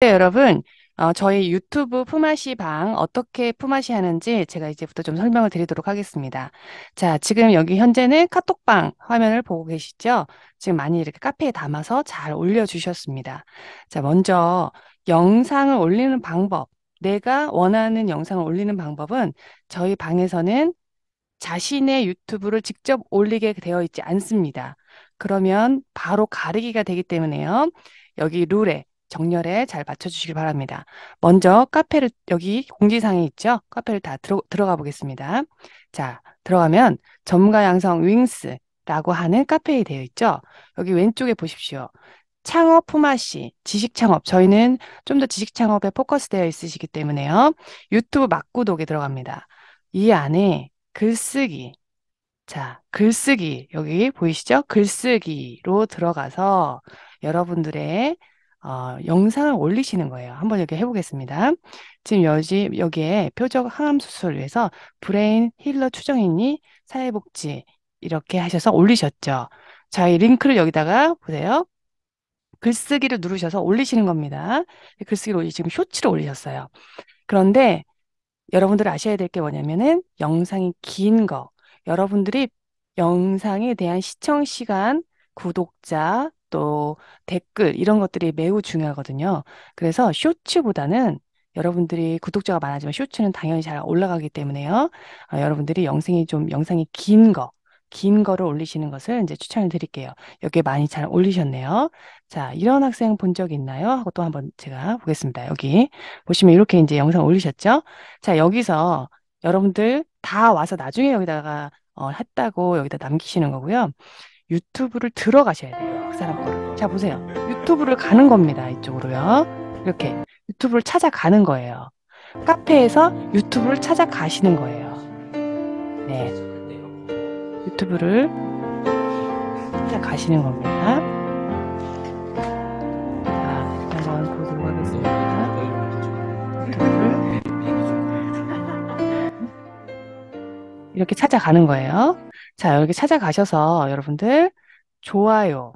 네, 여러분, 어, 저희 유튜브 품앗이 방 어떻게 품앗이 하는지 제가 이제부터 좀 설명을 드리도록 하겠습니다. 자, 지금 여기 현재는 카톡방 화면을 보고 계시죠? 지금 많이 이렇게 카페에 담아서 잘 올려주셨습니다. 자, 먼저 영상을 올리는 방법, 내가 원하는 영상을 올리는 방법은 저희 방에서는 자신의 유튜브를 직접 올리게 되어 있지 않습니다. 그러면 바로 가리기가 되기 때문에요. 여기 룰에 정렬에 잘 맞춰주시길 바랍니다. 먼저 카페를 여기 공지사항이 있죠. 카페를 다 들어, 들어가 보겠습니다. 자, 들어가면 전문가 양성 윙스라고 하는 카페에 되어 있죠. 여기 왼쪽에 보십시오. 창업 품앗이, 지식 창업. 저희는 좀 더 지식 창업에 포커스되어 있으시기 때문에요. 유튜브 막구독에 들어갑니다. 이 안에 글쓰기. 자, 글쓰기. 여기 보이시죠? 글쓰기로 들어가서 여러분들의 어, 영상을 올리시는 거예요. 한번 이렇게 해보겠습니다. 지금 여지, 여기에 표적 항암 수술을 위해서 브레인 힐러 추정인이 사회복지 이렇게 하셔서 올리셨죠. 자, 이 링크를 여기다가 보세요. 글쓰기를 누르셔서 올리시는 겁니다. 글쓰기를 지금 쇼츠를 올리셨어요. 그런데 여러분들 아셔야 될 게 뭐냐면은 영상이 긴 거. 여러분들이 영상에 대한 시청 시간, 구독자, 또 댓글 이런 것들이 매우 중요하거든요. 그래서 쇼츠보다는 여러분들이 구독자가 많아지면 쇼츠는 당연히 잘 올라가기 때문에요. 어, 여러분들이 영상이 좀 영상이 긴 거, 긴 거를 올리시는 것을 이제 추천을 드릴게요. 여기에 많이 잘 올리셨네요. 자, 이런 학생 본 적 있나요? 하고 또 한번 제가 보겠습니다. 여기 보시면 이렇게 이제 영상 올리셨죠? 자, 여기서 여러분들 다 와서 나중에 여기다가 어, 했다고 여기다 남기시는 거고요. 유튜브를 들어가셔야 돼요. 그 사람 거를. 자, 보세요. 유튜브를 가는 겁니다. 이쪽으로요. 이렇게 유튜브를 찾아가는 거예요. 카페에서 유튜브를 찾아가시는 거예요. 네. 유튜브를 찾아가시는 겁니다. 자, 한번 보도록 하겠습니다. 이렇게 찾아가는 거예요. 자, 여기 찾아가셔서 여러분들 좋아요.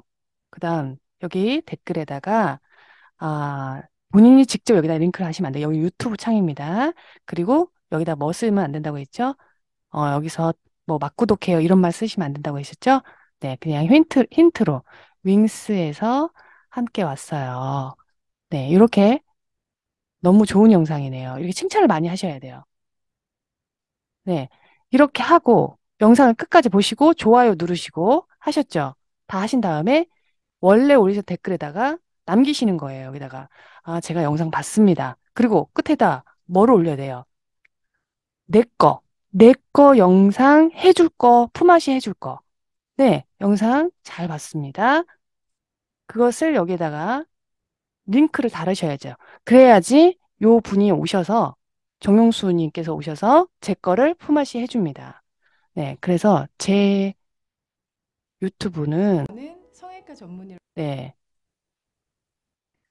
그다음 여기 댓글에다가 아, 본인이 직접 여기다 링크를 하시면 안 돼요. 여기 유튜브 창입니다. 그리고 여기다 뭐 쓰면 안 된다고 했죠? 어, 여기서 뭐 막구독해요 이런 말 쓰시면 안 된다고 했었죠? 네, 그냥 힌트 힌트로 윙스에서 함께 왔어요. 네, 이렇게 너무 좋은 영상이네요. 이렇게 칭찬을 많이 하셔야 돼요. 네, 이렇게 하고 영상을 끝까지 보시고 좋아요 누르시고 하셨죠? 다 하신 다음에 원래 올리서 댓글에다가 남기시는 거예요. 여기다가 아 제가 영상 봤습니다. 그리고 끝에다 뭐를 올려야 돼요? 내 거, 내 거 영상 해줄 거, 품앗이 해줄 거. 네, 영상 잘 봤습니다. 그것을 여기에다가 링크를 달으셔야죠. 그래야지 요 분이 오셔서 정용수님께서 오셔서 제 거를 품앗이 해줍니다. 네, 그래서 제 유튜브는 저는 성형외과 전문의로 네,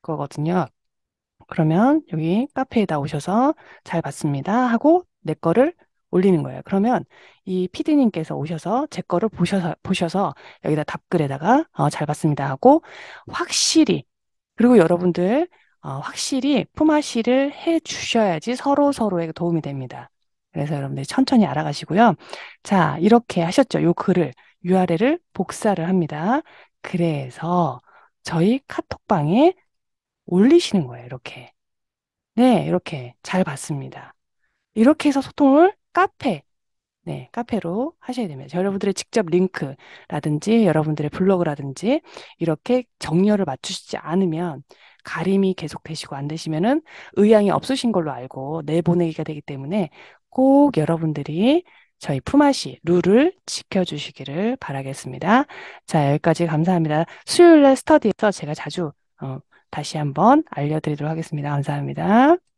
거거든요. 그러면 여기 카페에다 오셔서 잘 봤습니다 하고 내 거를 올리는 거예요. 그러면 이피디님께서 오셔서 제 거를 보셔서, 보셔서 여기다 답글에다가 어, 잘 봤습니다 하고 확실히 그리고 여러분들 어, 확실히 품앗이를 해 주셔야지 서로 서로에게 도움이 됩니다. 그래서 여러분들 천천히 알아가시고요. 자, 이렇게 하셨죠. 요 글을, URL을 복사를 합니다. 그래서 저희 카톡방에 올리시는 거예요. 이렇게. 네, 이렇게 잘 봤습니다. 이렇게 해서 소통을 카페, 네, 카페로 하셔야 됩니다. 여러분들의 직접 링크라든지 여러분들의 블로그라든지 이렇게 정렬을 맞추시지 않으면 가림이 계속 되시고 안 되시면은 의향이 없으신 걸로 알고 내보내기가 되기 때문에 꼭 여러분들이 저희 품앗이 룰을 지켜주시기를 바라겠습니다. 자, 여기까지 감사합니다. 수요일날 스터디에서 제가 자주 어, 다시 한번 알려드리도록 하겠습니다. 감사합니다.